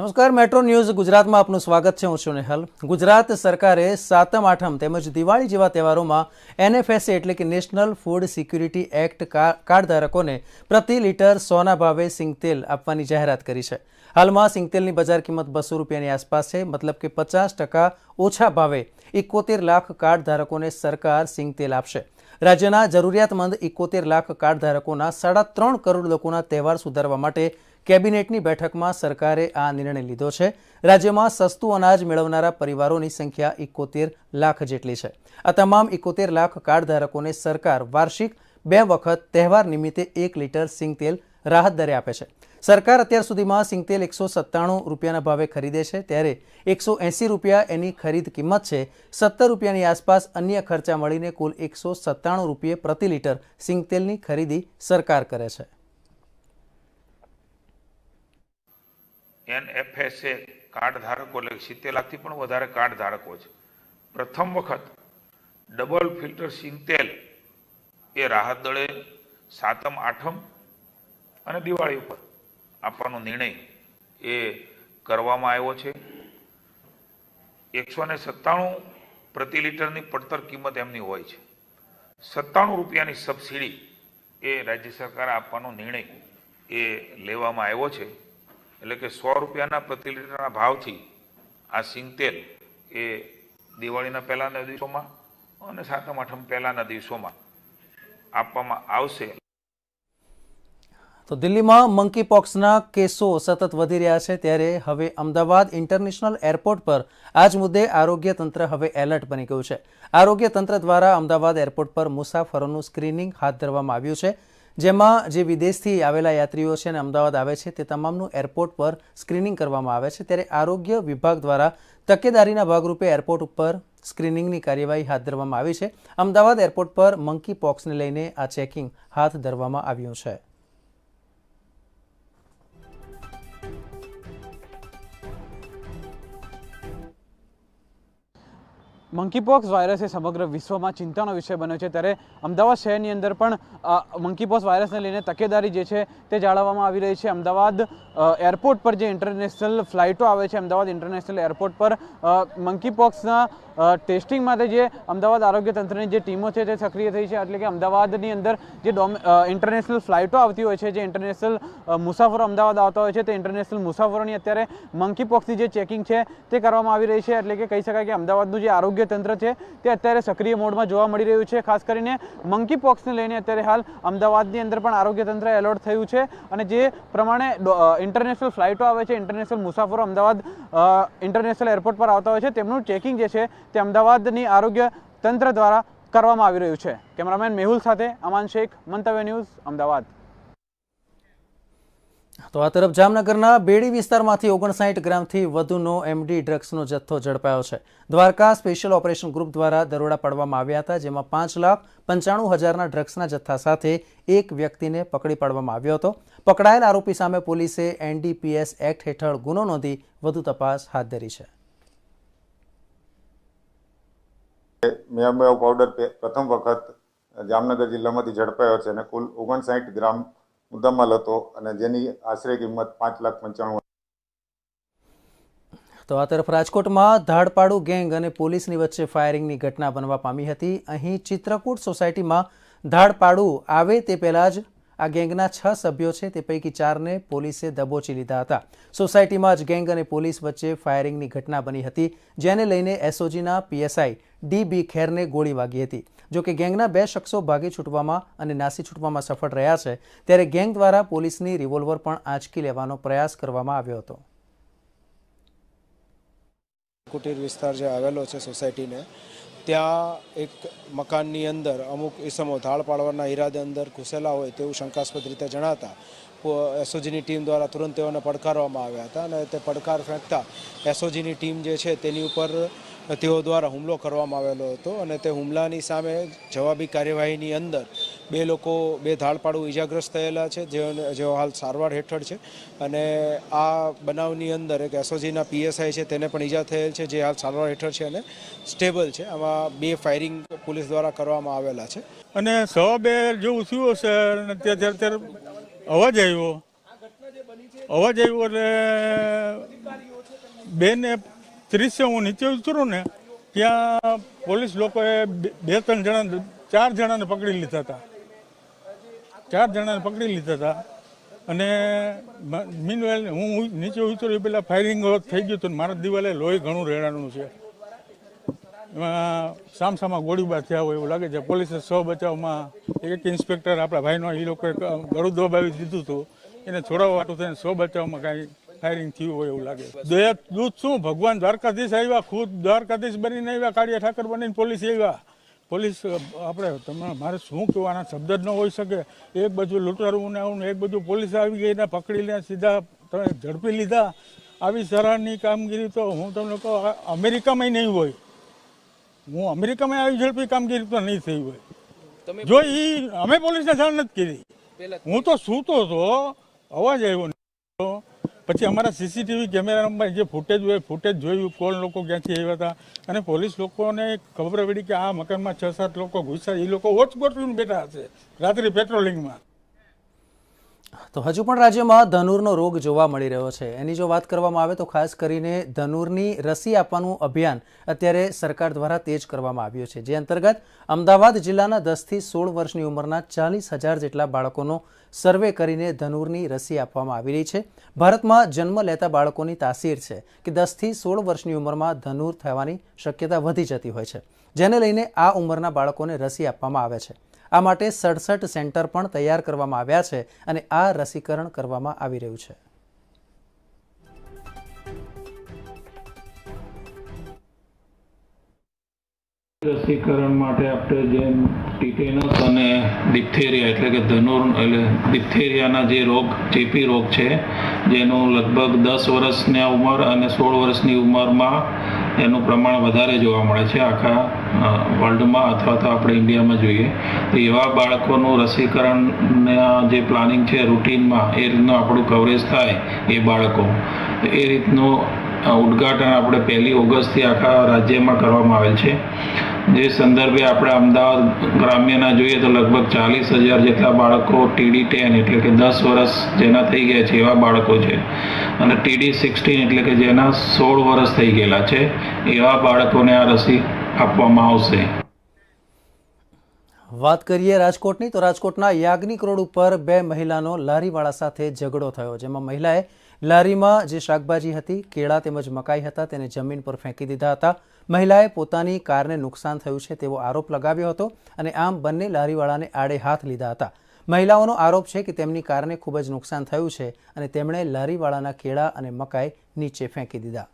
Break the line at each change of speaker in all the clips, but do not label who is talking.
નમસ્કાર metro news ગુજરાતમાં આપનું સ્વાગત છે હું છું નેહલ ગુજરાત સરકારે સાતમ આઠમ તેમજ દિવાળી જેવા તહેવારોમાં એનએફએસએ એટલે કે national food security act card ધારકોને પ્રતિ લીટર સોના ભાવે સિંગતેલ આપવાની જાહેરાત કરી છે હાલમાં સિંગતેલની બજાર કિંમત બસો રૂપિયાની આસપાસ છે મતલબ કે પચાસ ટકા ઓછા ભાવે એકોતેર લાખ કાર્ડ ધારકોને સરકાર સિંગતેલ આપશે રાજ્યના જરૂરિયાતમંદ એકોતેર લાખ કાર્ડ ધારકોના સાડા ત્રણ કરોડ લોકોના તહેવાર સુધારવા માટે કેબિનેટની બેઠકમાં સરકારે આ નિર્ણય લીધો છે રાજ્યમાં સસ્તું અનાજ મેળવનારા પરિવારોની સંખ્યા એકોતેર લાખ જેટલી છે આ તમામ એકોતેર લાખ કાર્ડ ધારકોને સરકાર વાર્ષિક બે વખત તહેવાર નિમિત્તે એક લીટર સિંગતેલ રાહત દરે આપે છે સરકાર અત્યાર સુધીમાં સિંગતેલ એકસો સત્તાણું રૂપિયાના ભાવે ખરીદે છે ત્યારે એકસો એંસી રૂપિયા એની ખરીદ કિંમત છે સત્તર રૂપિયાની આસપાસ અન્ય ખર્ચા મળીને કુલ એકસો સત્તાણું રૂપિયે પ્રતિ લીટર સિંગતેલની ખરીદી સરકાર કરે છે
એનએફએસએ કાર્ડ ધારકો એટલે સિત્તેર લાખથી પણ વધારે કાર્ડ ધારકો છે પ્રથમ વખત ડબલ ફિલ્ટર સિંગતેલ એ રાહત દળે સાતમ આઠમ અને દિવાળી ઉપર આપવાનો નિર્ણય એ કરવામાં આવ્યો છે એકસો ને સત્તાણું પ્રતિ લીટરની પડતર કિંમત એમની હોય છે સત્તાણું રૂપિયાની સબસિડી એ રાજ્ય સરકારે આપવાનો નિર્ણય એ લેવામાં આવ્યો છે એટલે કે સો રૂપિયાના પ્રતિ લીટરના ભાવથી આ સિંગતેલ એ દિવાળીના પહેલાંના દિવસોમાં અને સાતમ આઠમ પહેલાંના દિવસોમાં આપવામાં આવશે
તો દિલ્હીમાં મંકી પોક્સના કેસો સતત વધી રહ્યા છે ત્યારે હવે અમદાવાદ ઇન્ટરનેશનલ એરપોર્ટ પર આ જ મુદ્દે આરોગ્ય તંત્ર હવે એલર્ટ બની ગયું છે આરોગ્ય તંત્ર દ્વારા અમદાવાદ એરપોર્ટ પર મુસાફરોનું સ્ક્રીનિંગ હાથ ધરવામાં આવ્યું છે જેમાં જે વિદેશથી આવેલા યાત્રીઓ છે અને અમદાવાદ આવે છે તે તમામનું એરપોર્ટ પર સ્ક્રીનિંગ કરવામાં આવે છે ત્યારે આરોગ્ય વિભાગ દ્વારા તકેદારીના ભાગરૂપે એરપોર્ટ ઉપર સ્ક્રીનિંગની કાર્યવાહી હાથ ધરવામાં આવી છે અમદાવાદ એરપોર્ટ પર મંકી પોક્સને લઈને આ ચેકિંગ હાથ ધરવામાં આવ્યું છે
મંકીપોક્સ વાયરસ એ સમગ્ર વિશ્વમાં ચિંતાનો વિષય બન્યો છે ત્યારે અમદાવાદ શહેરની અંદર પણ મંકીપોક્સ વાયરસને લઈને તકેદારી જે છે તે જાળવવામાં આવી રહી છે અમદાવાદ એરપોર્ટ પર જે ઇન્ટરનેશનલ ફ્લાઇટો આવે છે અમદાવાદ ઇન્ટરનેશનલ એરપોર્ટ પર મંકીપોક્સના ટેસ્ટિંગ માટે જે અમદાવાદ આરોગ્ય તંત્રની જે ટીમો છે તે સક્રિય થઈ છે એટલે કે અમદાવાદની અંદર જે ડોમ ઇન્ટરનેશનલ ફ્લાઇટો આવતી હોય છે જે ઇન્ટરનેશનલ મુસાફરો અમદાવાદ આવતા હોય છે તે ઇન્ટરનેશનલ મુસાફરોની અત્યારે મંકીપોક્સની જે ચેકિંગ છે તે કરવામાં આવી રહી છે એટલે કે કહી શકાય કે અમદાવાદનું જે આરોગ્ય તંત્ર છે તે અત્યારે સક્રિય મોડમાં જોવા મળી રહ્યું છે ખાસ કરીને મંકીપોક્સને લઈને અત્યારે હાલ અમદાવાદની અંદર પણ આરોગ્ય તંત્ર એલર્ટ થયું છે અને જે પ્રમાણે ઇન્ટરનેશનલ ફ્લાઇટો આવે છે ઇન્ટરનેશનલ મુસાફરો અમદાવાદ ઇન્ટરનેશનલ એરપોર્ટ પર આવતા હોય છે તેમનું ચેકિંગ જે છે તે અમદાવાદની આરોગ્ય તંત્ર દ્વારા કરવામાં આવી રહ્યું છે કેમેરામેન મેહુલ સાથે અમાન શેખ મંતવ્ય ન્યૂઝ અમદાવાદ
તો આ તરફ જામનગરના બેડી વિસ્તારમાંથી ઓગણસાઠ ગ્રામથી વધુનો એમડી ડ્રગ્સનો જથ્થો ઝડપાયો છે દ્વારકા સ્પેશિયલ ઓપરેશન ગ્રુપ દ્વારા દરોડા પાડવામાં આવ્યા હતા જેમાં પાંચ લાખ પંચાણું હજારના ડ્રગ્સના જથ્થા સાથે એક વ્યક્તિને પકડી પાડવામાં આવ્યો હતો પકડાયેલ આરોપી સામે પોલીસે એનડીપીએસ એક્ટ હેઠળ ગુનો નોંધી વધુ તપાસ હાથ ધરી છે
મેવમેવ પાવડર પ્રથમ વખત જામનગર જિલ્લામાંથી ઝડપાયો છે અને કુલ ઓગણસાઠ ગ્રામ મુદ્દામાલ હતો અને જેની આશરે કિંમત પાંચ લાખ પંચાણું
તો આ તરફ રાજકોટમાં ધાડપાડું ગેંગ અને પોલીસની વચ્ચે ફાયરિંગની ઘટના બનવા પામી હતી અહીં ચિત્રકૂટ સોસાયટીમાં ધાડપાડું આવે તે પહેલાં જ આ ગેંગના છ સભ્યો છે તે પૈકી ચારને પોલીસે દબોચી લીધા હતા સોસાયટીમાં જ ગેંગ અને પોલીસ વચ્ચે ફાયરિંગની ઘટના બની હતી જેને લઈને એસઓજીના પીએસઆઈ ડી બી ખેરને ગોળી વાગી હતી જોકે ગેંગના બે શખ્સો ભાગી છૂટવામાં અને નાસી છૂટવામાં સફળ રહ્યા છે ત્યારે ગેંગ દ્વારા પોલીસની રિવોલ્વર પણ આંચકી લેવાનો પ્રયાસ કરવામાં આવ્યો હતો
કુટીર વિસ્તાર જે આવેલો છે સોસાયટીને ત્યાં એક મકાનની અંદર અમુક ઇસમો ધાળ પાડવાના ઈરાદે અંદર ઘૂસેલા હોય તેવું શંકાસ્પદ રીતે જણાતા એસઓજીની ટીમ દ્વારા તુરંત તેઓને પડકારવામાં આવ્યા હતા અને તે પડકાર ફેંકતા એસઓજીની ટીમ જે છે તેની ઉપર તેઓ દ્વારા હુમલો કરવામાં આવેલો હતો અને તે હુમલાની સામે જવાબી કાર્યવાહીની અંદર બે લોકો બે ધાડપાડું ઈજાગ્રસ્ત થયેલા છે જેઓ હાલ સારવાર હેઠળ છે અને આ બનાવની અંદર એક એસઓજીના પીએસઆઈ છે તેને પણ ઈજા થયેલ છે જે હાલ સારવાર હેઠળ છે અને સ્ટેબલ છે
આમાં બે ફાયરિંગ પોલીસ દ્વારા કરવામાં આવેલા છે અને સવા બે જેવું થયું હશે અત્યારે અવાજ આવ્યો અવાજ આવ્યો એટલે બેને ત્રીસે હું નીચે ઉતરું ને ત્યાં પોલીસ લોકોએ બે ત્રણ જણા ચાર જણાને પકડી લીધા હતા ચાર જણાને પકડી લીધા હતા અને મીનવેલ હું નીચે ઉતર્યું પેલા ફાયરિંગ થઈ ગયું હતું મારા દિવાલે લોહી ઘણું રહેવાનું છે એમાં સામસામા ગોળીબાર થયા હોય એવું લાગે છે પોલીસે સ્વ બચાવમાં એક ઇન્સ્પેક્ટર આપણા ભાઈનો એ લોકોએ ગળું દબાવી દીધું હતું એને છોડાવવા હતું થઈને સ્વ બચાવમાં કાંઈ ફાયરિંગ થયું હોય એવું લાગે દહેજ દૂધ શું ભગવાન દ્વારકાધીશ આવ્યા ખુદ દ્વારકાધીશ બનીને આવ્યા કાળિયા ઠાકર બનીને પોલીસ આવ્યા પોલીસ આપણે તમે મારે શું કહેવાના શબ્દ જ ન હોઈ શકે એક બાજુ લૂંટારવું ને આવું એક બાજુ પોલીસ આવી ગઈને ને પકડીને સીધા તમે ઝડપી લીધા આવી સરાહની કામગીરી તો હું તમને કહું અમેરિકામાં નહીં હોય હું અમેરિકામાં આવી ઝડપી કામગીરી તો નહીં થઈ હોય
જો એ અમે પોલીસને જાણ નથી
કરી હું તો સૂતો હતો અવાજ આવ્યો નહીં પછી અમારા સીસીટીવી કેમેરામાં જે ફૂટેજ હોય ફૂટેજ જોયું કોણ લોકો ક્યાંથી આવ્યા હતા અને પોલીસ લોકોને ખબર પડી કે આ મકાનમાં છ સાત લોકો ઘૂસ્યા એ લોકો વોચ ગોઠવીને બેઠા હશે રાત્રિ પેટ્રોલિંગમાં
તો હજુ પણ રાજ્યમાં ધનુરનો રોગ જોવા મળી રહ્યો છે એની જો વાત કરવામાં આવે તો ખાસ કરીને ધનુરની રસી આપવાનું અભિયાન અત્યારે સરકાર દ્વારા તેજ કરવામાં આવ્યું છે જે અંતર્ગત અમદાવાદ જિલ્લાના દસથી સોળ વર્ષની ઉંમરના ચાલીસ હજાર જેટલા બાળકોનો સર્વે કરીને ધનુરની રસી આપવામાં આવી રહી છે ભારતમાં જન્મ લેતા બાળકોની તાસીર છે કે દસથી સોળ વર્ષની ઉંમરમાં ધનુર થવાની શક્યતા વધી જતી હોય છે જેને લઈને આ ઉંમરના બાળકોને રસી આપવામાં આવે છે આ માટે સડસઠ સેન્ટર પણ તૈયાર કરવામાં આવ્યા છે અને આ રસીકરણ કરવામાં આવી રહ્યું છે
રસીકરણ માટે આપણે જેમ ટીટેનસ અને ડિપ્થેરિયા એટલે કે ધનુર એટલે ડિપ્થેરિયાના જે રોગ ચેપી રોગ છે જેનું લગભગ દસ વર્ષની ઉંમર અને સોળ વર્ષની ઉંમરમાં એનું પ્રમાણ વધારે જોવા મળે છે આખા વર્લ્ડમાં અથવા તો આપણે ઇન્ડિયામાં જોઈએ તો એવા બાળકોનું રસીકરણના જે પ્લાનિંગ છે રૂટીનમાં એ રીતનું આપણું કવરેજ થાય એ બાળકો એ રીતનું ઉદ્ઘાટન આપણે પહેલી ઓગસ્ટથી આખા રાજ્યમાં કરવામાં આવેલ છે જે સંદર્ભે આપણે અમદાવાદ ગ્રામ્યના જોઈએ તો લગભગ ચાલીસ હજાર જેટલા બાળકો ટીડી ટેન એટલે કે દસ વર્ષ જેના થઈ ગયા છે એવા બાળકો છે અને ટીડી સિક્સટીન એટલે કે જેના સોળ વર્ષ થઈ ગયેલા છે એવા બાળકોને આ રસી આપવામાં આવશે
વાત કરીએ રાજકોટની તો રાજકોટના યાજ્ઞિક રોડ ઉપર બે મહિલાનો લારીવાળા સાથે ઝઘડો થયો જેમાં મહિલાએ લારીમાં જે શાકભાજી હતી કેળા તેમજ મકાઈ હતા તેને જમીન પર ફેંકી દીધા હતા મહિલાએ પોતાની કારને નુકસાન થયું છે તેવો આરોપ લગાવ્યો હતો અને આમ બંને લારીવાળાને આડે હાથ લીધા હતા મહિલાઓનો આરોપ છે કે તેમની કારને ખૂબ જ નુકસાન થયું છે અને તેમણે લારીવાળાના કેળા અને મકાઈ નીચે ફેંકી દીધા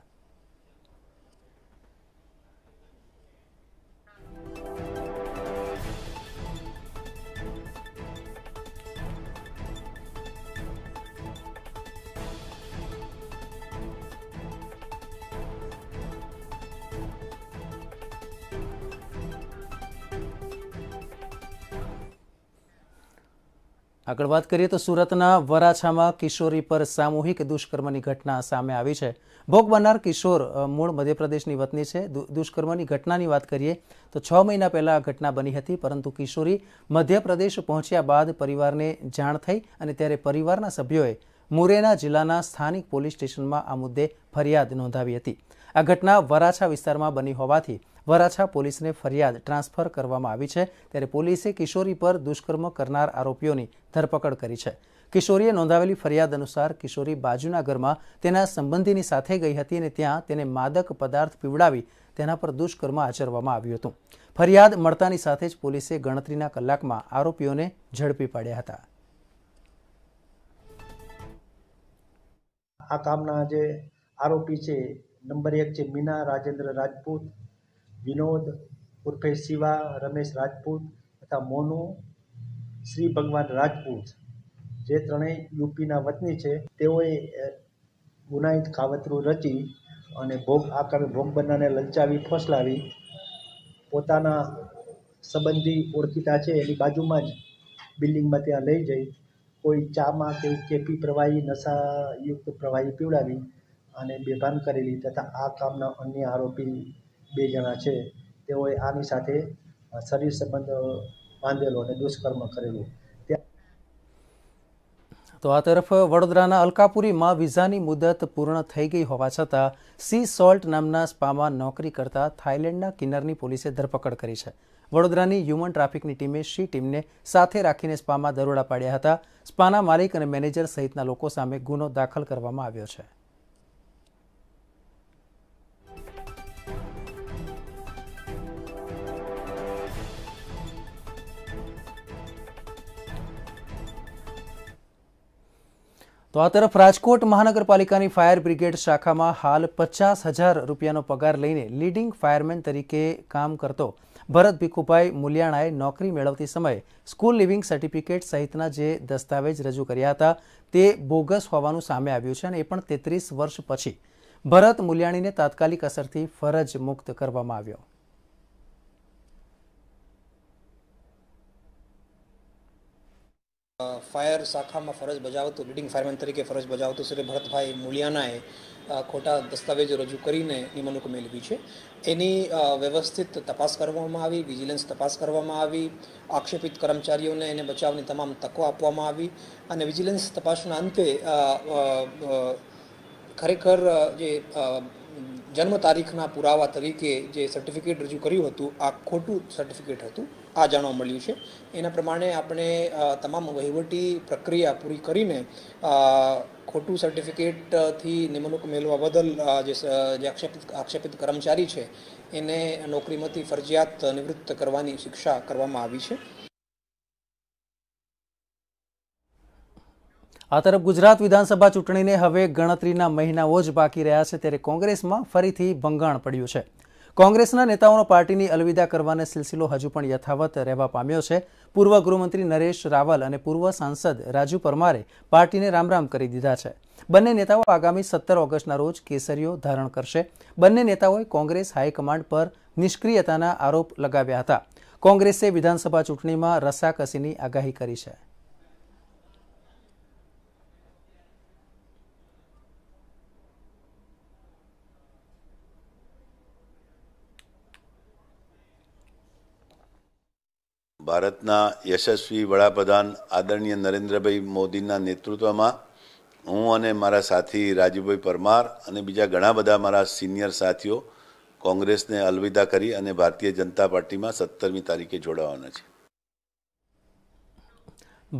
આગળ વાત કરીએ તો સુરતના વરાછામાં કિશોરી પર સામૂહિક દુષ્કર્મની ઘટના સામે આવી છે ભોગ બનનાર કિશોર મૂળ મધ્યપ્રદેશની વતની છે દુષ્કર્મની ઘટનાની વાત કરીએ તો છ મહિના પહેલાં આ ઘટના બની હતી પરંતુ કિશોરી મધ્યપ્રદેશ પહોંચ્યા બાદ પરિવારને જાણ થઈ અને ત્યારે પરિવારના સભ્યોએ મુરેના જિલ્લાના સ્થાનિક પોલીસ સ્ટેશનમાં આ મુદ્દે ફરિયાદ નોંધાવી હતી આ ઘટના વરાછા વિસ્તારમાં બની હોવાથી વરાછા પોલીસને ફરિયાદ ટ્રાન્સફર કરવામાં આવી છે ત્યારે પોલીસે કિશોરી પર દુષ્કર્મ કરનાર આરોપીઓની ધરપકડ કરી છે કિશોરીએ નોંધાવેલી ફરિયાદ અનુસાર કિશોરી બાજુના ઘરમાં તેના સંબંધીની સાથે ગઈ હતી અને ત્યાં તેને માદક પદાર્થ પીવડાવી તેના પર દુષ્કર્મ આચરવામાં આવ્યું હતું ફરિયાદ મળતાની સાથે જ પોલીસે ગણતરીના કલાકમાં આરોપીઓને ઝડપી પાડ્યા હતા
આ કામના જે આરોપી છે નંબર એક છે મીના રાજેન્દ્ર રાજપૂત વિનોદ ઉર્ફે શિવા રમેશ રાજપૂત તથા મોનુ શ્રી ભગવાન રાજપૂત જે ત્રણેય યુપીના વતની છે તેઓએ ગુનાહિત કાવતરું રચી અને ભોગ આકાર ભોગ બનનારને લલચાવી ફોસલાવી પોતાના સંબંધી ઓળખીતા છે એની બાજુમાં જ બિલ્ડિંગમાં ત્યાં લઈ જઈ કોઈ ચામાં કે કેપી પ્રવાહી નશાયુક્ત પ્રવાહી પીવડાવી અને બેભાન કરેલી તથા આ કામના અન્ય આરોપી બે જણા છે તેઓએ આની સાથે શરીર સંબંધ બાંધેલો અને દુષ્કર્મ કરેલું
તો આ તરફ વડોદરાના અલકાપુરીમાં વિઝાની મુદત પૂર્ણ થઈ ગઈ હોવા છતાં સી સોલ્ટ નામના સ્પામાં નોકરી કરતા થાઇલેન્ડના કિન્નરની પોલીસે ધરપકડ કરી છે વડોદરાની હ્યુમન ટ્રાફિકની ટીમે શી ટીમને સાથે રાખીને સ્પામાં દરોડા પાડ્યા હતા સ્પાના માલિક અને મેનેજર સહિતના લોકો સામે ગુનો દાખલ કરવામાં આવ્યો છે તો આ તરફ રાજકોટ મહાનગરપાલિકાની ફાયર બ્રિગેડ શાખામાં હાલ પચાસ હજાર રૂપિયાનો પગાર લઈને લીડિંગ ફાયરમેન તરીકે કામ કરતો ભરત ભીખુભાઈ મુલિયાણાએ નોકરી મેળવતી સમયે સ્કૂલ લિવિંગ સર્ટિફિકેટ સહિતના જે દસ્તાવેજ રજૂ કર્યા હતા તે બોગસ હોવાનું સામે આવ્યું છે અને એ પણ તેત્રીસ વર્ષ પછી ભરત મુલિયાણીને તાત્કાલિક અસરથી ફરજ મુક્ત કરવામાં આવ્યો
ફાયર શાખામાં ફરજ બજાવતું લીડિંગ ફાયરમેન તરીકે ફરજ બજાવતું શ્રી ભરતભાઈ મુલિયાનાએ ખોટા દસ્તાવેજો રજૂ કરીને નિમણૂક મેળવી છે એની વ્યવસ્થિત તપાસ કરવામાં આવી વિજિલન્સ તપાસ કરવામાં આવી આક્ષેપિત કર્મચારીઓને એને બચાવની તમામ તકો આપવામાં આવી અને વિજિલન્સ તપાસના અંતે ખરેખર જે જન્મ તારીખના પુરાવા તરીકે જે સર્ટિફિકેટ રજૂ કર્યું હતું આ ખોટું સર્ટિફિકેટ હતું આ જાણવા મળ્યું છે એના પ્રમાણે આપણે તમામ વહીવટી પ્રક્રિયા પૂરી કરીને ખોટું સર્ટિફિકેટથી નિમણૂક મેળવવા બદલ જે આક્ષેપિત આક્ષેપિત કર્મચારી છે એને નોકરીમાંથી ફરજિયાત નિવૃત્ત કરવાની શિક્ષા કરવામાં આવી છે
આ તરફ ગુજરાત વિધાનસભા ચૂંટણીને હવે ગણતરીના મહિનાઓ જ બાકી રહ્યા છે ત્યારે કોંગ્રેસમાં ફરીથી ભંગાણ પડ્યું છે કોંગ્રેસના નેતાઓનો પાર્ટીની અલવિદા કરવાનો સિલસિલો હજુ પણ યથાવત રહેવા પામ્યો છે પૂર્વ ગૃહમંત્રી નરેશ રાવલ અને પૂર્વ સાંસદ રાજુ પરમારે પાર્ટીને રામરામ કરી દીધા છે બંને નેતાઓ આગામી સત્તર ઓગસ્ટના રોજ કેસરીઓ ધારણ કરશે બંને નેતાઓએ કોંગ્રેસ હાઈકમાન્ડ પર નિષ્ક્રિયતાના આરોપ લગાવ્યા હતા કોંગ્રેસે વિધાનસભા ચૂંટણીમાં રસાકસીની આગાહી કરી છે
ભારતના યશસ્વી વડાપ્રધાન આદરણીય નરેન્દ્રભાઈ મોદીના નેતૃત્વમાં હું અને મારા સાથી રાજીવભાઈ પરમાર અને બીજા ઘણા બધા મારા સિનિયર સાથીઓ કોંગ્રેસને અલવિદા કરી અને ભારતીય જનતા પાર્ટીમાં સત્તરમી તારીખે જોડાવાના છે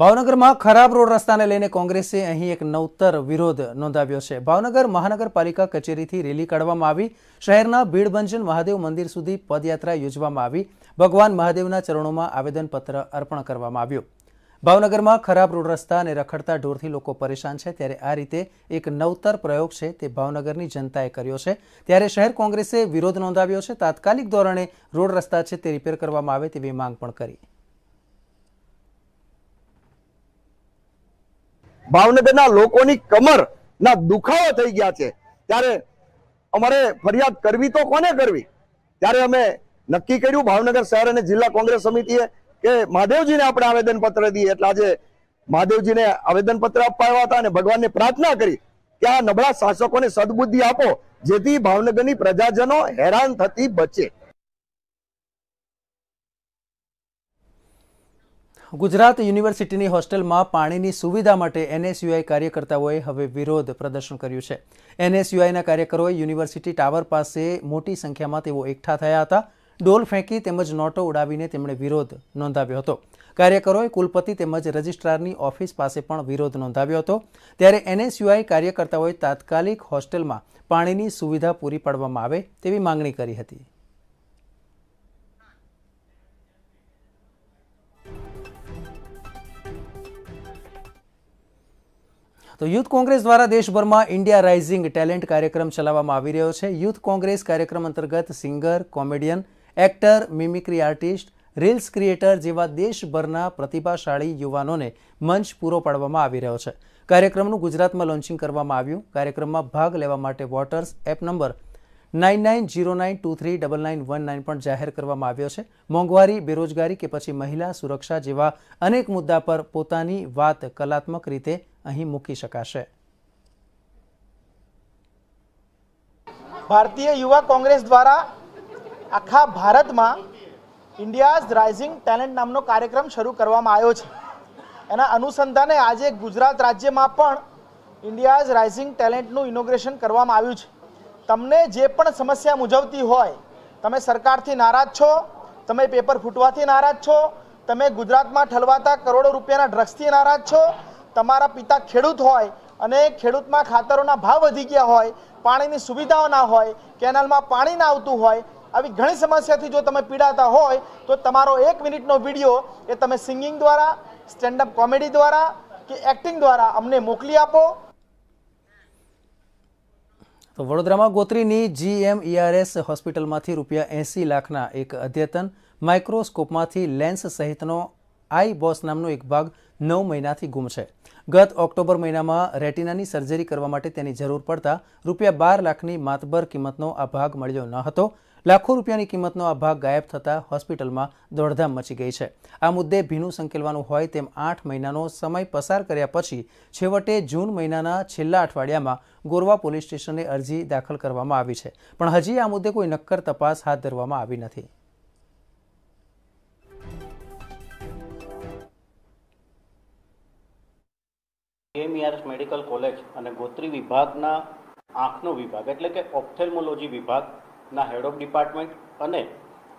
ભાવનગરમાં ખરાબ રોડ રસ્તાને લઈને કોંગ્રેસે અહીં એક નવતર વિરોધ નોંધાવ્યો છે ભાવનગર મહાનગરપાલિકા કચેરીથી રેલી કાઢવામાં આવી શહેરના ભીડભંજન મહાદેવ મંદિર સુધી પદયાત્રા યોજવામાં આવી ભગવાન મહાદેવના ચરણોમાં આવેદનપત્ર અર્પણ કરવામાં આવ્યું ભાવનગરમાં ખરાબ રોડ રસ્તા અને રખડતા ઢોરથી લોકો પરેશાન છે ત્યારે આ રીતે એક નવતર પ્રયોગ છે તે ભાવનગરની જનતાએ કર્યો છે ત્યારે શહેર કોંગ્રેસે વિરોધ નોંધાવ્યો છે તાત્કાલિક ધોરણે રોડ રસ્તા છે તે રિપેર કરવામાં આવે તેવી માંગ પણ કરી
ભાવનગરના લોકોની કમરના દુખાવો થઈ ગયા છે ત્યારે અમારે ફરિયાદ કરવી તો કોને કરવી ત્યારે અમે નક્કી કર્યું ભાવનગર શહેર અને જિલ્લા કોંગ્રેસ સમિતિએ કે મહાદેવજીને આપણે આવેદનપત્ર દઈએ એટલે આજે મહાદેવજીને આવેદનપત્ર આપવા હતા અને ભગવાનને પ્રાર્થના કરી કે આ નબળા શાસકોને સદબુદ્ધિ આપો જેથી ભાવનગરની પ્રજાજનો હેરાન થતી બચે
ગુજરાત યુનિવર્સિટીની હોસ્ટેલમાં પાણીની સુવિધા માટે એનએસયુઆઈ કાર્યકર્તાઓએ હવે વિરોધ પ્રદર્શન કર્યું છે એનએસયુઆઈના કાર્યકરોએ યુનિવર્સિટી ટાવર પાસે મોટી સંખ્યામાં તેઓ એકઠા થયા હતા ડોલ ફેંકી તેમજ નોટો ઉડાવીને તેમણે વિરોધ નોંધાવ્યો હતો કાર્યકરોએ કુલપતિ તેમજ રજિસ્ટ્રારની ઓફિસ પાસે પણ વિરોધ નોંધાવ્યો હતો ત્યારે એનએસયુઆઈ કાર્યકર્તાઓએ તાત્કાલિક હોસ્ટેલમાં પાણીની સુવિધા પૂરી પાડવામાં આવે તેવી માંગણી કરી હતી તો યુથ કોંગ્રેસ દ્વારા દેશભરમાં ઇન્ડિયા રાઇઝિંગ ટેલેન્ટ કાર્યક્રમ ચલાવવામાં આવી રહ્યો છે યુથ કોંગ્રેસ કાર્યક્રમ અંતર્ગત singer comedian actor mimicry artist reels creator જેવા દેશભરના પ્રતિભાશાળી યુવાનોને મંચ પૂરો પાડવામાં આવી રહ્યો છે કાર્યક્રમનું ગુજરાતમાં લોન્ચિંગ કરવામાં આવ્યું કાર્યક્રમમાં ભાગ લેવા માટે WhatsApp number nine nine zero nine two three double nine one nine પણ જાહેર કરવામાં આવ્યો છે મોંઘવારી બેરોજગારી કે પછી મહિલા સુરક્ષા જેવા અનેક મુદ્દા પર પોતાની વાત કલાત્મક રીતે અહીં મૂકી શકાશે
ભારતીય યુવા કોંગ્રેસ દ્વારા આખા ભારતમાં ઇન્ડિયાઝ રાઇઝિંગ ટેલેન્ટ નામનો કાર્યક્રમ શરૂ કરવામાં આવ્યો છે એના અનુસંધાને આજે ગુજરાત રાજ્યમાં પણ ઇન્ડિયાઝ રાઇઝિંગ ટેલેન્ટનું ઇનોગ્રેશન કરવામાં આવ્યું છે તમને જે પણ સમસ્યા મૂજવતી હોય તમે સરકારથી નારાજ છો તમે પેપર ફૂટવાથી નારાજ છો તમે ગુજરાતમાં ઠલવાતા કરોડો રૂપિયાના ડ્રગ્સથી નારાજ છો તમારા પિતા ખેડૂત હોય અને ખેડૂતમાં ખાતરોના ભાવ વધી ગયા હોય પાણીની સુવિધાઓ ના હોય કેનાલમાં પાણી ના આવતું હોય આવી ઘણી સમસ્યાથી જો તમે પીડાતા હોય તો તમારો એક મિનિટનો વિડીયો એ તમે સિંગિંગ દ્વારા સ્ટેન્ડઅપ કોમેડી દ્વારા કે એક્ટિંગ દ્વારા અમને મોકલી આપો
તો વડોદરામાં ગોત્રીની જીએમઈઆરએસ e હોસ્પિટલમાંથી રૂપિયા એંસી લાખના એક અદ્યતન માઇક્રોસ્કોપમાંથી લેન્સ સહિતનો આઈ બોસ નામનો એક ભાગ નવ મહિનાથી ગુમ છે ગત ઓક્ટોબર મહિનામાં રેટિનાની સર્જરી કરવા માટે તેની જરૂર પડતા રૂપિયા બાર લાખની માતબર કિંમતનો આ ભાગ મળ્યો ન હતો લાખો રૂપિયાની કિંમતનો આ ભાગ ગાયબ થતાં હોસ્પિટલમાં દોડધામ મચી ગઈ છે આ મુદ્દે ભીનું સંકેલવાનું હોય તેમ આઠ મહિનાનો સમય પસાર કર્યા પછી છેવટે જૂન મહિનાના છેલ્લા અઠવાડિયામાં ગોરવા પોલીસ સ્ટેશને અરજી દાખલ કરવામાં આવી છે પણ હજી આ મુદ્દે કોઈ નક્કર તપાસ હાથ ધરવામાં આવી નથી
એમઈઆરએસ મેડિકલ કોલેજ અને ગોત્રી વિભાગના આંખનો વિભાગ એટલે કે ઓપ્થેલ્મોલોજી વિભાગ ના હેડ ઓફ ડિપાર્ટમેન્ટ અને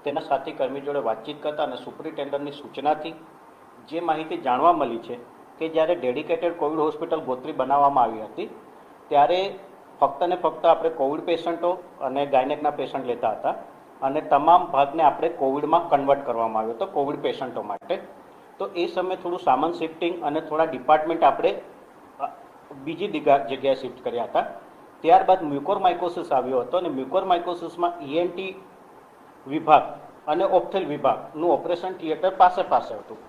તેના સાથી કર્મી જોડે વાતચીત કરતા અને સુપ્રિન્ટેન્ડન્ટની સૂચનાથી જે માહિતી જાણવા મળી છે કે જ્યારે ડેડિકેટેડ કોવિડ હોસ્પિટલ ગોત્રી બનાવવામાં આવી હતી ત્યારે ફક્ત ને ફક્ત આપણે કોવિડ પેશન્ટો અને ગાયનેકના પેશન્ટ લેતા હતા અને તમામ ભાગને આપણે કોવિડમાં કન્વર્ટ કરવામાં આવ્યો હતો કોવિડ પેશન્ટો માટે તો એ સમયે થોડું સામાન શિફ્ટિંગ અને થોડા ડિપાર્ટમેન્ટ આપણે બીજી જગ્યાએ શિફ્ટ કર્યા હતા ત્યારબાદ મ્યુકોરમાઇકોસિસ આવ્યો હતો અને મ્યુકોરમાઇકોસિસમાં ઈએનટી e વિભાગ અને ઓપ્થેલ વિભાગનું ઓપરેશન થિયેટર પાસે પાસે હતું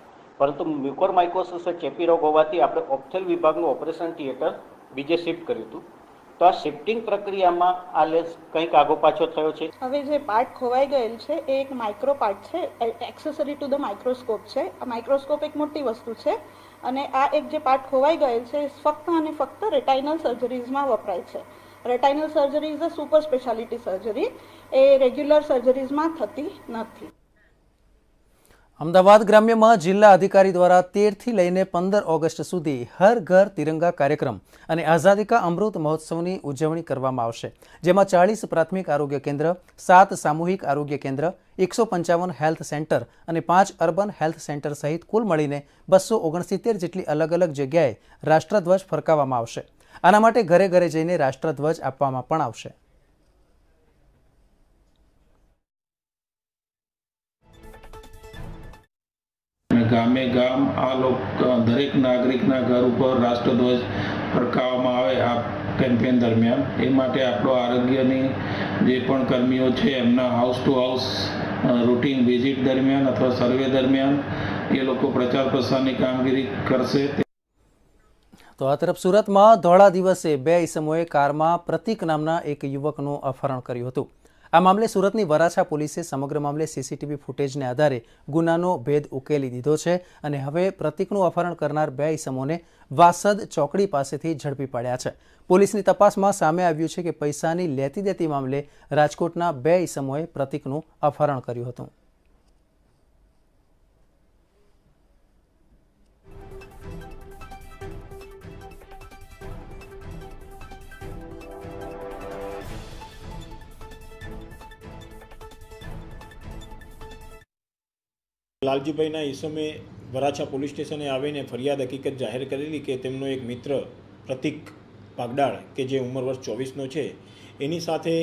પરંતુ મ્યુકોરમાઇકોસિસ ચેપી રોગ હોવાથી આપણે ઓપ્થેલ વિભાગનું ઓપરેશન થિયેટર બીજે શિફ્ટ કર્યું હતું તો આ શિફ્ટિંગ પ્રક્રિયામાં આ લેન્સ કંઈક આગો પાછો થયો છે હવે જે પાર્ટ ખોવાઈ ગયેલ છે એ એક માઇક્રો પાર્ટ છે એક્સેસરી ટુ ધ માઇક્રોસ્કોપ છે આ માઇક્રોસ્કોપ એક મોટી વસ્તુ છે અને આ એક જે પાર્ટ ખોવાઈ ગયેલ છે એ ફક્ત અને ફક્ત રેટાઇનલ સર્જરીઝમાં વપરાય છે retinal surgery is a super speciality surgery એ રેગ્યુલર સર્જરીઝમાં થતી નથી
અમદાવાદ ગ્રામ્યમાં જિલ્લા અધિકારી દ્વારા તેરથી લઈને પંદર ઓગસ્ટ સુધી હર ઘર તિરંગા કાર્યક્રમ અને આઝાદી કા અમૃત મહોત્સવની ઉજવણી કરવામાં આવશે જેમાં ચાલીસ પ્રાથમિક આરોગ્ય કેન્દ્ર સાત સામૂહિક આરોગ્ય કેન્દ્ર એકસો પંચાવન હેલ્થ સેન્ટર અને પાંચ અર્બન હેલ્થ સેન્ટર સહિત કુલ મળીને બસો ઓગણસિત્તેર જેટલી અલગ અલગ જગ્યાએ રાષ્ટ્રધ્વજ ફરકાવવામાં આવશે આના માટે ઘરે ઘરે જઈને રાષ્ટ્રધ્વજ આપવામાં પણ આવશે
ગામે ગામ આ લોકો દરેક નાગરિકના ઘર ઉપર રાષ્ટ્રધ્વજ ફરકાવવામાં આવે આ કેમ્પેન દરમિયાન એ માટે આપણો આરોગ્યની જે પણ કર્મીઓ છે એમના house to house routine visit દરમિયાન અથવા સર્વે દરમિયાન એ લોકો પ્રચાર પ્રસારની કામગીરી કરશે
તો આ તરફ સુરતમાં ધોળા દિવસે બે ઈસમોએ કારમાં પ્રતિક નામના એક યુવકનું અપહરણ કર્યું હતું આ મામલે સુરતની વરાછા પોલીસે સમગ્ર મામલે સીસીટીવી ફૂટેજને આધારે ગુનાનો ભેદ ઉકેલી દીધો છે અને હવે પ્રતિકનું અપહરણ કરનાર બે ઈસમોને વાસદ ચોકડી પાસેથી ઝડપી પાડ્યા છે પોલીસની તપાસમાં સામે આવ્યું છે કે પૈસાની લેતી દેતી મામલે રાજકોટના બે ઈસમોએ પ્રતિકનું અપહરણ કર્યું હતું
લાલજીભાઈના ઈસમે વરાછા પોલીસ સ્ટેશને આવીને ફરિયાદ હકીકત જાહેર કરેલી કે તેમનો એક મિત્ર પ્રતિક પાગડાળ કે જે ઉંમર વર્ષ ચોવીસનો છે એની સાથે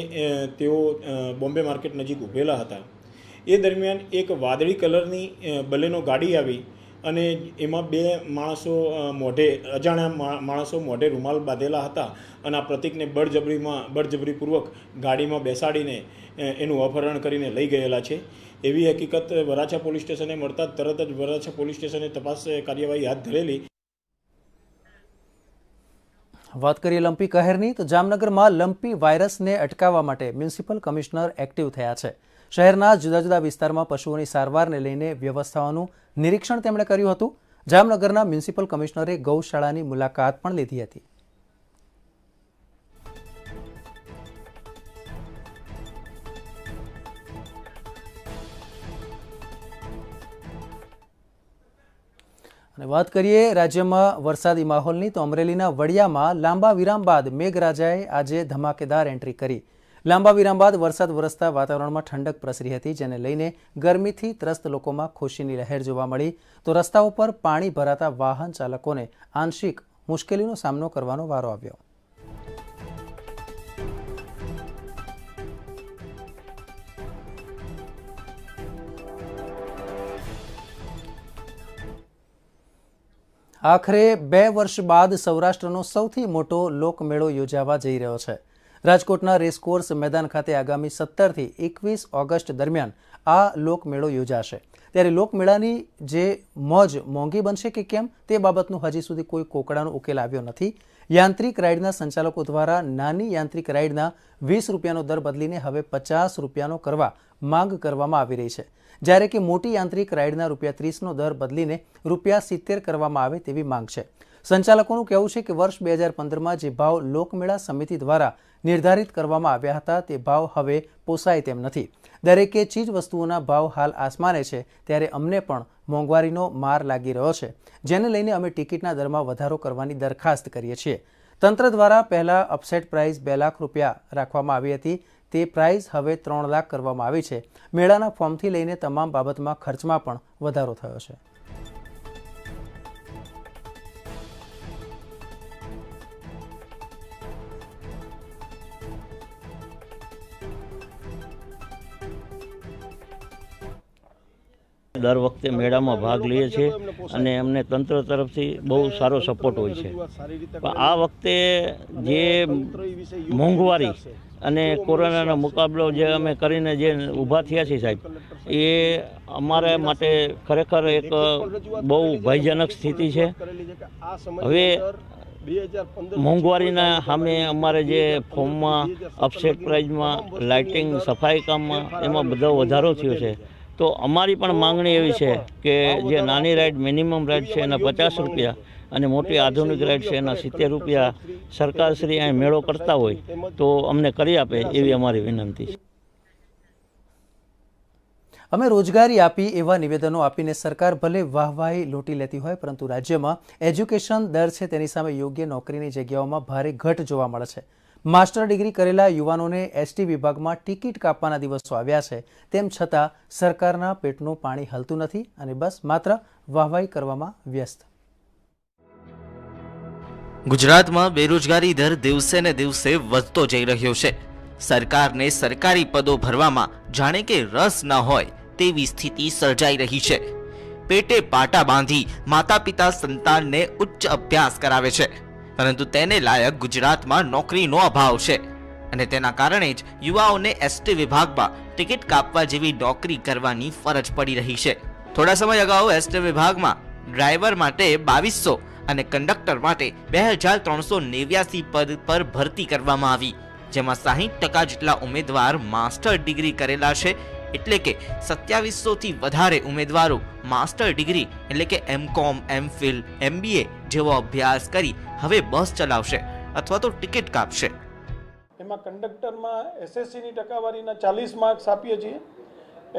તેઓ બોમ્બે માર્કેટ નજીક ઊભેલા હતા એ દરમિયાન એક વાદળી કલરની બલેનો ગાડી આવી અને એમાં બે માણસો મોઢે અજાણ્યા માણસો મોઢે રૂમાલ બાંધેલા હતા અને આ પ્રતિકને બળજબરીમાં બળજબરીપૂર્વક ગાડીમાં બેસાડીને એનું અપહરણ કરીને લઈ ગયેલા છે એવી હકીકત વરાછા પોલીસ સ્ટેશને મળતા તરત જ વરાછા પોલીસ સ્ટેશને તપાસ કાર્યવાહી હાથ ધરેલી
વાત કરીએ લંપી કહેરની તો જામનગરમાં લંપી વાયરસને અટકાવવા માટે મ્યુનિસિપલ કમિશનર એક્ટિવ થયા છે શહેરના જુદા જુદા વિસ્તારમાં પશુઓની સારવારને લઈને વ્યવસ્થાઓનું નિરીક્ષણ તેમણે કર્યું હતું જામનગરના મ્યુનિસિપલ કમિશનરે ગૌશાળાની મુલાકાત પણ લીધી હતી અને વાત કરીએ રાજ્યમાં વરસાદી માહોલની તો અમરેલીના વડિયામાં લાંબા વિરામ બાદ મેઘરાજાએ આજે ધમાકેદાર એન્ટ્રી કરી લાંબા વિરામ બાદ વરસાદ વરસતા વાતાવરણમાં ઠંડક પ્રસરી હતી જેને લઈને ગરમીથી ત્રસ્ત લોકોમાં ખુશીની લહેર જોવા મળી તો રસ્તાઓ પર પાણી ભરાતા વાહન ચાલકોને આંશિક મુશ્કેલીનો સામનો કરવાનો વારો આવ્યો આખરે બે વર્ષ બાદ સૌરાષ્ટ્રનો સૌથી મોટો લોકમેળો યોજાવા જઈ રહ્યો છે રાજકોટના રેસકોર્સ મેદાન ખાતે આગામી સત્તરથી એકવીસ ઓગસ્ટ દરમિયાન આ લોકમેળો યોજાશે ત્યારે લોકમેળાની જે મોજ મોંઘી બનશે કે કેમ તે બાબતનું હજી સુધી કોઈ કોકડાનો ઉકેલ આવ્યો નથી યાંત્રિક રાઇડના સંચાલકો દ્વારા નાની યાંત્રિક રાઇડના વીસ રૂપિયાનો દર બદલીને હવે પચાસ રૂપિયાનો કરવા માંગ કરવામાં આવી રહી છે જ્યારે કે મોટી યાંત્રિક રાઇડના રૂપિયા ત્રીસનો દર બદલીને રૂપિયા સિત્તેર કરવામાં આવે તેવી માંગ છે સંચાલકોનું કહેવું છે કે વર્ષ બે હજાર પંદરમાં જે ભાવ લોકમેળા સમિતિ દ્વારા નિર્ધારિત કરવામાં આવ્યા હતા તે ભાવ હવે પોસાય તેમ નથી દરેકે ચીજ વસ્તુઓના ભાવ હાલ આસમાને છે ત્યારે અમને પણ મોંઘવારીનો માર લાગી રહ્યો છે જેને લઈને અમે ટિકિટના દરમાં વધારો કરવાની દરખાસ્ત કરીએ છીએ તંત્ર દ્વારા પહેલાં અપસેટ પ્રાઇસ બે લાખ રૂપિયા રાખવામાં આવી હતી તે પ્રાઇસ હવે ત્રણ લાખ કરવામાં આવી છે મેળાના ફોર્મથી લઈને તમામ બાબતમાં ખર્ચમાં પણ વધારો થયો છે
દર વખતે મેળામાં ભાગ લઈએ છીએ અને અમને તંત્ર તરફથી બહુ સારો સપોર્ટ હોય છે આ વખતે જે મોંઘવારી અને કોરોનાનો મુકાબલો જે અમે કરીને જે ઊભા થયા છીએ સાહેબ એ અમારા માટે ખરેખર એક બહુ ભયજનક સ્થિતિ છે હવે મોંઘવારીના સામે અમારે જે ફોર્મમાં અપસેટ પ્રાઇઝમાં લાઇટિંગ સફાઈ કામમાં એમાં બધો વધારો થયો છે તો અમારી પણ માંગણી એવી છે કે જે નાની રાઈડ મિનિમમ રાઇડ છે એના પચાસ રૂપિયા અને મોટી આધુનિક રાઇડ છે એના સિત્તેર રૂપિયા સરકારશ્રી અહીં મેળો કરતા હોય તો અમને કરી આપે એવી અમારી વિનંતી છે
અમે રોજગારી આપી એવા નિવેદનો આપીને સરકાર ભલે વાહવાહી લૂંટી લેતી હોય પરંતુ રાજ્યમાં એજ્યુકેશન દર છે તેની સામે યોગ્ય નોકરીની જગ્યાઓમાં ભારે ઘટ જોવા મળે છે માસ્ટર ડિગ્રી કરેલા યુવાનોને એસટી વિભાગમાં ટિકિટ કાપવાના દિવસો આવ્યા છે તેમ છતાં સરકારના પેટનું પાણી હલતું નથી અને બસ માત્ર વાહવાહી કરવામાં વ્યસ્ત
ગુજરાતમાં બેરોજગારી દર દિવસે ને દિવસે વધતો જઈ રહ્યો છે સરકારને સરકારી પદો ભરવામાં જાણે કે રસ ન હોય તેવી સ્થિતિ સર્જાઈ રહી છે પેટે પાટા બાંધી માતા પિતા સંતાનને ઉચ્ચ અભ્યાસ કરાવે છે પરંતુ તેને લાયક ગુજરાતમાં નોકરીનો અભાવ છે અને તેના કારણે જ યુવાઓને એસટી વિભાગમાં ટિકિટ કાપવા જેવી નોકરી કરવાની ફરજ પડી રહી છે થોડા સમય અગાઉ એસટી વિભાગમાં ડ્રાઈવર માટે બાવીસો અને કંડક્ટર માટે બે હજાર ત્રણસો નેવ્યાસી પદ પર ભરતી કરવામાં આવી જેમાં સાહીઠ ટકા જેટલા ઉમેદવાર માસ્ટર ડિગ્રી કરેલા છે એટલે કે સત્યાવીસોથી વધારે ઉમેદવારો માસ્ટર ડિગ્રી એટલે કે એમકોમ એમફિલ એમબીએ જેવો અભ્યાસ કરી હવે બસ ચલાવશે અથવા તો ટિકિટ કાપશે
એમાં કંડક્ટરમાં એસએસસીની ટકાવારીના ચાલીસ માર્ક્સ આપીએ છીએ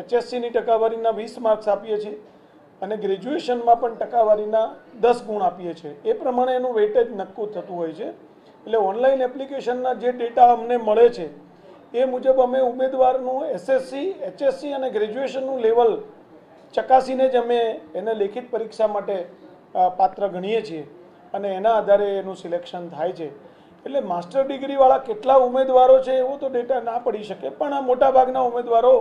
એચએસસીની ટકાવારીના વીસ માર્ક્સ આપીએ છીએ અને ગ્રેજ્યુએશનમાં પણ ટકાવારીના દસ ગુણ આપીએ છીએ એ પ્રમાણે એનું વેટેજ નક્કું થતું હોય છે એટલે ઓનલાઈન એપ્લિકેશનના જે ડેટા અમને મળે છે એ મુજબ અમે ઉમેદવારનું એસએસસી એચએસસી અને ગ્રેજ્યુએશનનું લેવલ ચકાસીને જ અમે એને લેખિત પરીક્ષા માટે પાત્ર ગણીએ છીએ અને એના આધારે એનું સિલેક્શન થાય છે એટલે માસ્ટર ડિગ્રીવાળા કેટલા ઉમેદવારો છે એવો તો ડેટા ના પડી શકે પણ આ મોટાભાગના ઉમેદવારો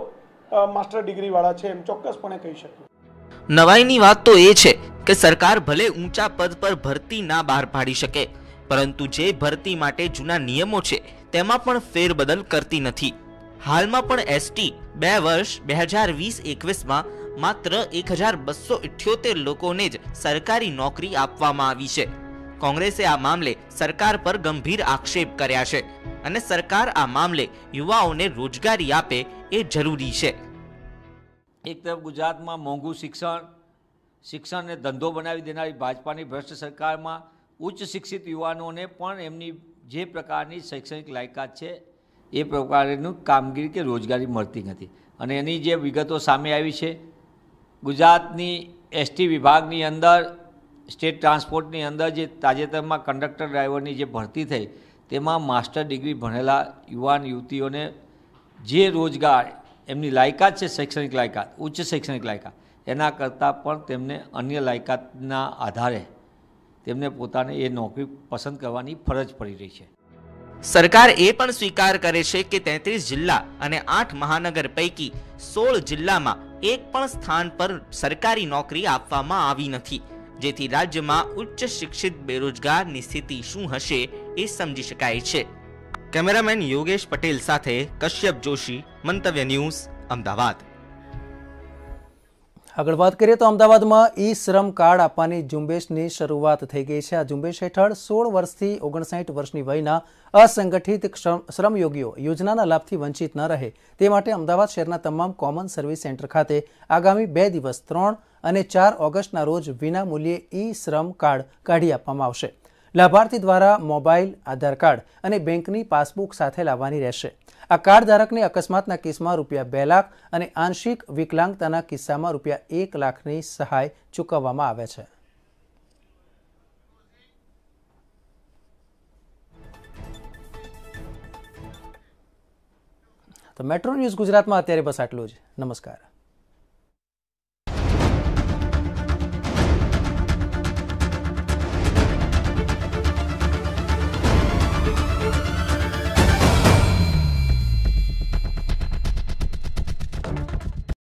માસ્ટર ડિગ્રીવાળા છે એમ ચોક્કસપણે કહી શકીએ
નવાઈની વાત તો એ છે કે સરકાર ભલે ઊંચા પદ પર ભરતી ના બહાર પાડી શકે પરંતુ જે ભરતી માટે જૂના નિયમો છે તેમાં પણ ફેરબદલ કરતી નથી હાલમાં પણ એસટી બે વર્ષ બે હજાર વીસ એકવીસમાં માત્ર એક હજાર બસો ઇઠ્યોતેર લોકોને જ સરકારી નોકરી આપવામાં આવી છે કોંગ્રેસે આ મામલે સરકાર પર ગંભીર આક્ષેપ કર્યા છે અને સરકાર આ મામલે યુવાઓને રોજગારી આપે એ જરૂરી છે
એક તરફ ગુજરાતમાં મોંઘું શિક્ષણ શિક્ષણને ધંધો બનાવી દેનારી ભાજપાની ભ્રષ્ટ સરકારમાં ઉચ્ચ શિક્ષિત યુવાનોને પણ એમની જે પ્રકારની શૈક્ષણિક લાયકાત છે એ પ્રકારનું કામગીરી કે રોજગારી મળતી નથી અને એની જે વિગતો સામે આવી છે ગુજરાતની એસટી વિભાગની અંદર સ્ટેટ ટ્રાન્સપોર્ટની અંદર જે તાજેતરમાં કંડક્ટર ડ્રાઈવરની જે ભરતી થઈ તેમાં માસ્ટર ડિગ્રી ભણેલા યુવાન યુવતીઓને જે રોજગાર એમની લાયકાત છે શૈક્ષણિક લાયકાત ઉચ્ચ શૈક્ષણિક લાયકાત એના કરતાં પણ તેમને અન્ય લાયકાતના આધારે તેમને
પોતાને એ નોકરી પસંદ કરવાની ફરજ પડી રહી છે સરકાર એ પણ સ્વીકાર કરે છે કે તેત્રીસ જિલ્લા અને આઠ મહાનગર પૈકી સોળ જિલ્લામાં એક પણ સ્થાન પર સરકારી નોકરી આપવામાં આવી નથી જેથી રાજ્યમાં ઉચ્ચ શિક્ષિત બેરોજગારની સ્થિતિ શું હશે એ સમજી શકાય છે કેમેરામેન યોગેશ પટેલ સાથે કશ્યપ જોશી મંતવ્ય ન્યૂઝ અમદાવાદ
આગળ વાત કરીએ તો અમદાવાદમાં ઈ શ્રમ કાર્ડ આપવાની ઝુંબેશની શરૂઆત થઈ ગઈ છે આ ઝુંબેશ હેઠળ સોળ વર્ષથી ઓગણસાઠ વર્ષની વયના અસંગઠિત શ્રમયોગીઓ યોજનાના લાભથી વંચિત ન રહે તે માટે અમદાવાદ શહેરના તમામ કોમન સર્વિસ સેન્ટર ખાતે આગામી બે દિવસ ત્રણ અને ચાર ઓગસ્ટના રોજ વિનામૂલ્યે ઈ શ્રમ કાર્ડ કાઢી આપવામાં આવશે લાભાર્થી દ્વારા મોબાઈલ આધાર કાર્ડ અને બેંકની પાસબુક સાથે લાવવાની રહેશે આ કાર્ડ ધારકને અકસ્માતના કેસમાં રૂપિયા બે લાખ અને આંશિક વિકલાંગતાના કિસ્સામાં રૂપિયા એક લાખની સહાય ચૂકવવામાં આવે છે તો મેટ્રો ન્યૂઝ ગુજરાતમાં અત્યારે બસ આટલું જ નમસ્કાર